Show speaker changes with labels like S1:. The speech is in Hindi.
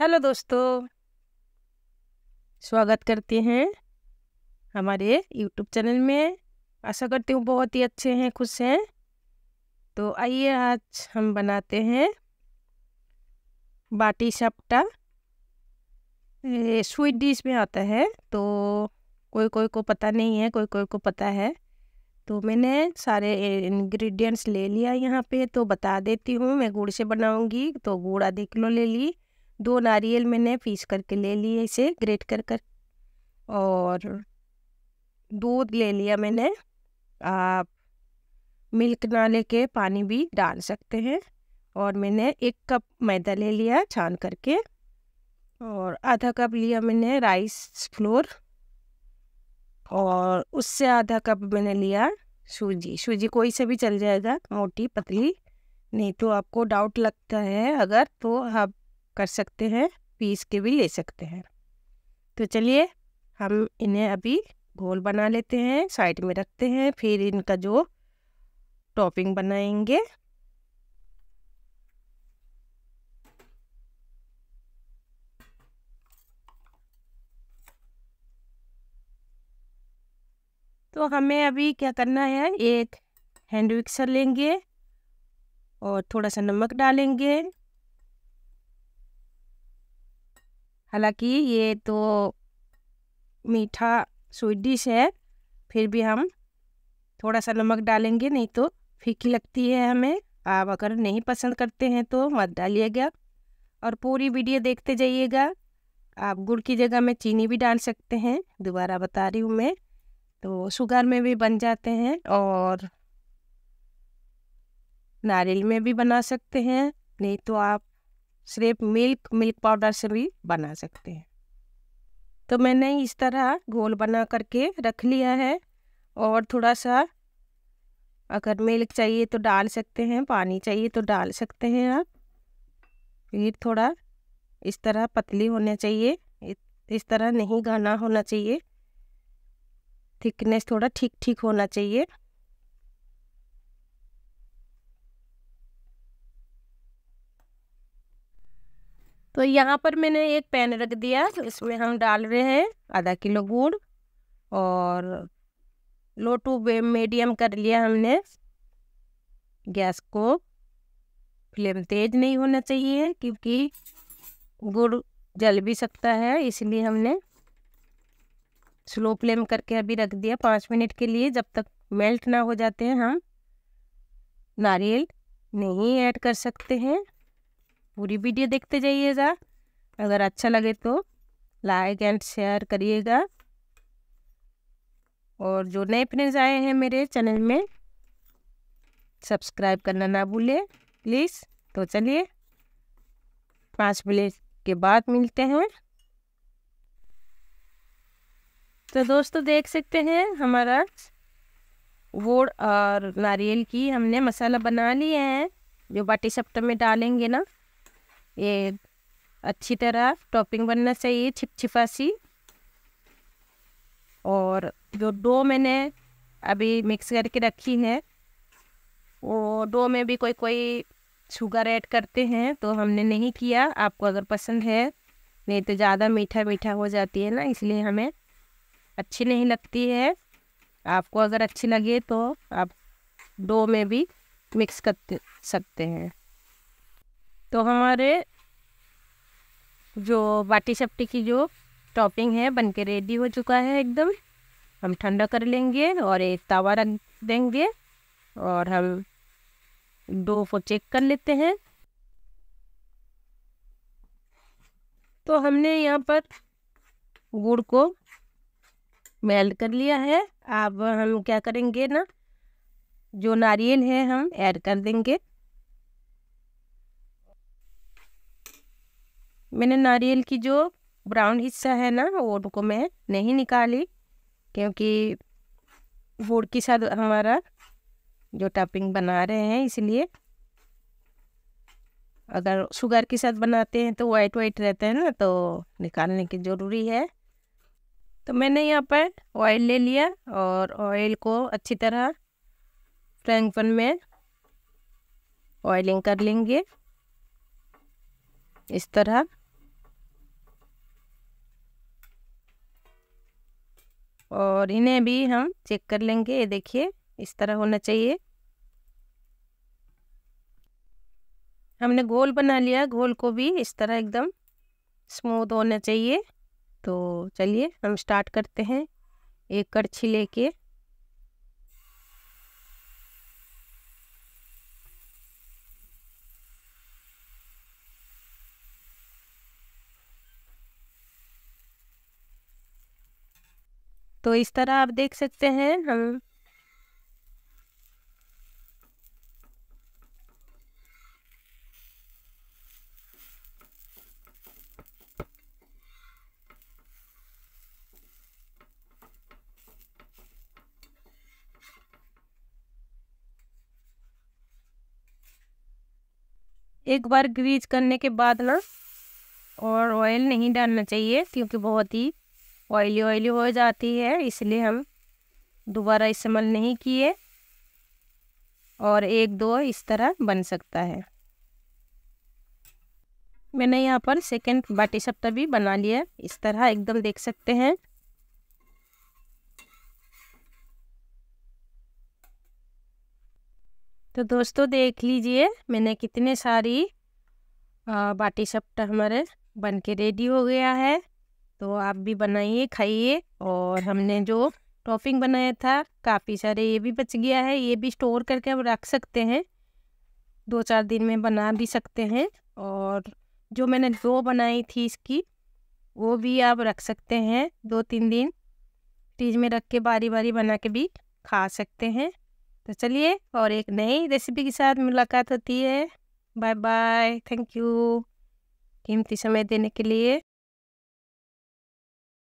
S1: हेलो दोस्तों स्वागत करते हैं हमारे यूट्यूब चैनल में आशा करती हूँ बहुत ही अच्छे हैं खुश हैं तो आइए आज हम बनाते हैं बाटी सपटा ये स्वीट डिश में आता है तो कोई कोई को पता नहीं है कोई कोई को पता है तो मैंने सारे इंग्रेडिएंट्स ले लिया यहाँ पे तो बता देती हूँ मैं गुड़ से बनाऊँगी तो गुड़ आधे किलो ले ली दो नारियल मैंने पीस करके ले लिए इसे ग्रेट कर कर और दूध ले लिया मैंने आप मिल्क ना लेके पानी भी डाल सकते हैं और मैंने एक कप मैदा ले लिया छान करके और आधा कप लिया मैंने राइस फ्लोर और उससे आधा कप मैंने लिया सूजी सूजी कोई से भी चल जाएगा मोटी पतली नहीं तो आपको डाउट लगता है अगर तो आप कर सकते हैं पीस के भी ले सकते हैं तो चलिए हम इन्हें अभी घोल बना लेते हैं साइड में रखते हैं फिर इनका जो टॉपिंग बनाएंगे तो हमें अभी क्या करना है एक हैंड मिक्सर लेंगे और थोड़ा सा नमक डालेंगे हालांकि ये तो मीठा स्वीट डिश है फिर भी हम थोड़ा सा नमक डालेंगे नहीं तो फीकी लगती है हमें आप अगर नहीं पसंद करते हैं तो मत डालिएगा और पूरी वीडियो देखते जाइएगा आप गुड़ की जगह में चीनी भी डाल सकते हैं दोबारा बता रही हूँ मैं तो शुगर में भी बन जाते हैं और नारियल में भी बना सकते हैं नहीं तो आप सिर्फ मिल्क मिल्क पाउडर से भी बना सकते हैं तो मैंने इस तरह घोल बना करके रख लिया है और थोड़ा सा अगर मिल्क चाहिए तो डाल सकते हैं पानी चाहिए तो डाल सकते हैं आप फिर थोड़ा इस तरह पतली होना चाहिए इस तरह नहीं घना होना चाहिए थिकनेस थोड़ा ठीक ठीक होना चाहिए तो यहाँ पर मैंने एक पैन रख दिया इसमें हम डाल रहे हैं आधा किलो गुड़ और लो टू मीडियम कर लिया हमने गैस को फ्लेम तेज नहीं होना चाहिए क्योंकि गुड़ जल भी सकता है इसलिए हमने स्लो फ्लेम करके अभी रख दिया पाँच मिनट के लिए जब तक मेल्ट ना हो जाते हैं हम नारियल नहीं ऐड कर सकते हैं पूरी वीडियो देखते जाइएगा अगर अच्छा लगे तो लाइक एंड शेयर करिएगा और जो नए फ्रेंड्स आए हैं मेरे चैनल में सब्सक्राइब करना ना भूलें प्लीज़ तो चलिए पाँच मिनट के बाद मिलते हैं तो दोस्तों देख सकते हैं हमारा वोड़ और नारियल की हमने मसाला बना लिए हैं जो बाटी सप्तह में डालेंगे ना ये अच्छी तरह टॉपिंग बनना चाहिए छिपछिपा सी और जो डो मैंने अभी मिक्स करके रखी है वो डो में भी कोई कोई शुगर ऐड करते हैं तो हमने नहीं किया आपको अगर पसंद है नहीं तो ज़्यादा मीठा मीठा हो जाती है ना इसलिए हमें अच्छी नहीं लगती है आपको अगर अच्छी लगे तो आप डो में भी मिक्स कर सकते हैं तो हमारे जो बाटी सप्टी की जो टॉपिंग है बन के रेडी हो चुका है एकदम हम ठंडा कर लेंगे और एक तावा रख देंगे और हम डो को चेक कर लेते हैं तो हमने यहाँ पर गुड़ को मेल्ट कर लिया है अब हम क्या करेंगे ना जो नारियल है हम ऐड कर देंगे मैंने नारियल की जो ब्राउन हिस्सा है ना वो उनको मैं नहीं निकाली क्योंकि वोड़ के साथ हमारा जो टॉपिंग बना रहे हैं इसलिए अगर शुगर के साथ बनाते हैं तो वाइट वाइट रहते हैं ना तो निकालने की ज़रूरी है तो मैंने यहाँ पर ऑयल ले लिया और ऑयल को अच्छी तरह फ्राइंग पैन में ऑयलिंग कर लेंगे इस तरह और इन्हें भी हम चेक कर लेंगे ये देखिए इस तरह होना चाहिए हमने गोल बना लिया गोल को भी इस तरह एकदम स्मूथ होना चाहिए तो चलिए हम स्टार्ट करते हैं एक करछी लेके तो इस तरह आप देख सकते हैं हम एक बार ग्रीज करने के बाद ना और ऑयल नहीं डालना चाहिए क्योंकि बहुत ही ऑयली ऑयली हो जाती है इसलिए हम दोबारा इस्तेमाल नहीं किए और एक दो इस तरह बन सकता है मैंने यहाँ पर सेकेंड बाटी सप्ता भी बना लिया इस तरह एकदम देख सकते हैं तो दोस्तों देख लीजिए मैंने कितने सारी बाटी सप्टा हमारे बन के रेडी हो गया है तो आप भी बनाइए खाइए और हमने जो टॉपिंग बनाया था काफ़ी सारे ये भी बच गया है ये भी स्टोर करके हम रख सकते हैं दो चार दिन में बना भी सकते हैं और जो मैंने दो बनाई थी इसकी वो भी आप रख सकते हैं दो तीन दिन फ्रिज में रख के बारी बारी बना के भी खा सकते हैं तो चलिए और एक नई रेसिपी के साथ मुलाकात होती है बाय बाय थैंक यू कीमती समय देने के लिए